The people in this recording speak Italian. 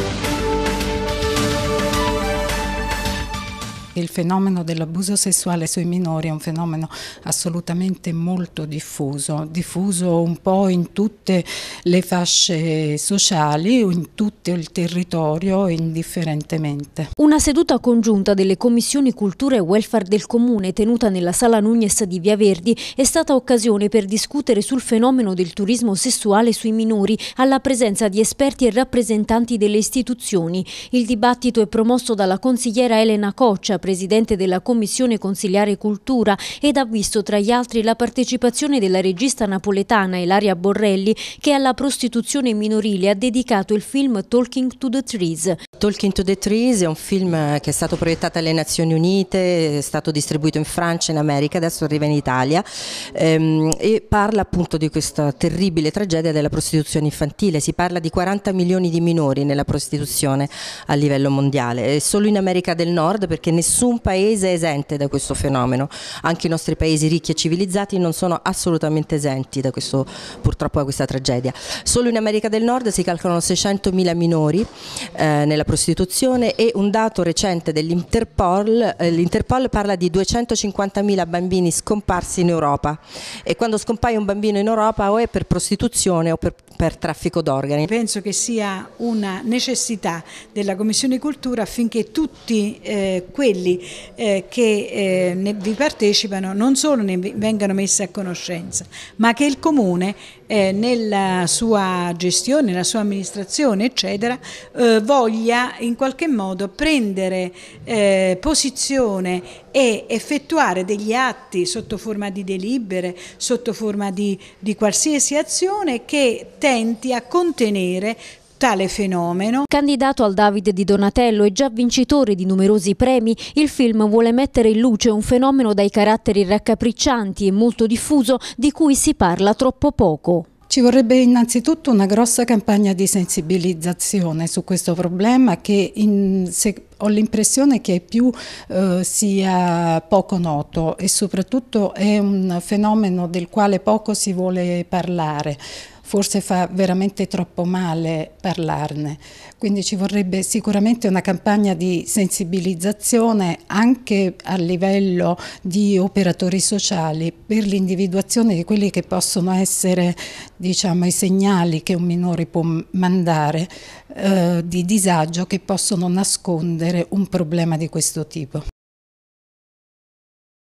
Thank you. che il fenomeno dell'abuso sessuale sui minori è un fenomeno assolutamente molto diffuso, diffuso un po' in tutte le fasce sociali, in tutto il territorio indifferentemente. Una seduta congiunta delle commissioni cultura e welfare del comune tenuta nella sala Nunez di Via Verdi è stata occasione per discutere sul fenomeno del turismo sessuale sui minori alla presenza di esperti e rappresentanti delle istituzioni. Il dibattito è promosso dalla consigliera Elena Coccia, presidente della Commissione Consigliare Cultura ed ha visto tra gli altri la partecipazione della regista napoletana Ilaria Borrelli che alla prostituzione minorile ha dedicato il film Talking to the Trees. Talking to the Trees è un film che è stato proiettato alle Nazioni Unite, è stato distribuito in Francia, in America, adesso arriva in Italia ehm, e parla appunto di questa terribile tragedia della prostituzione infantile. Si parla di 40 milioni di minori nella prostituzione a livello mondiale, solo in America del Nord perché nessuno nessun paese è esente da questo fenomeno, anche i nostri paesi ricchi e civilizzati non sono assolutamente esenti da questo, purtroppo da questa tragedia. Solo in America del Nord si calcolano 600.000 minori eh, nella prostituzione e un dato recente dell'Interpol, eh, l'Interpol parla di 250.000 bambini scomparsi in Europa e quando scompaia un bambino in Europa o è per prostituzione o per, per traffico d'organi. Penso che sia una necessità della Commissione Cultura affinché tutti eh, quelli quelli eh, che eh, ne, vi partecipano non solo ne vengano messi a conoscenza, ma che il Comune eh, nella sua gestione, nella sua amministrazione, eccetera, eh, voglia in qualche modo prendere eh, posizione e effettuare degli atti sotto forma di delibere, sotto forma di, di qualsiasi azione che tenti a contenere Tale fenomeno. Candidato al Davide di Donatello e già vincitore di numerosi premi, il film vuole mettere in luce un fenomeno dai caratteri raccapriccianti e molto diffuso di cui si parla troppo poco. Ci vorrebbe innanzitutto una grossa campagna di sensibilizzazione su questo problema che in, se, ho l'impressione che più eh, sia poco noto e soprattutto è un fenomeno del quale poco si vuole parlare forse fa veramente troppo male parlarne, quindi ci vorrebbe sicuramente una campagna di sensibilizzazione anche a livello di operatori sociali per l'individuazione di quelli che possono essere diciamo, i segnali che un minore può mandare eh, di disagio che possono nascondere un problema di questo tipo.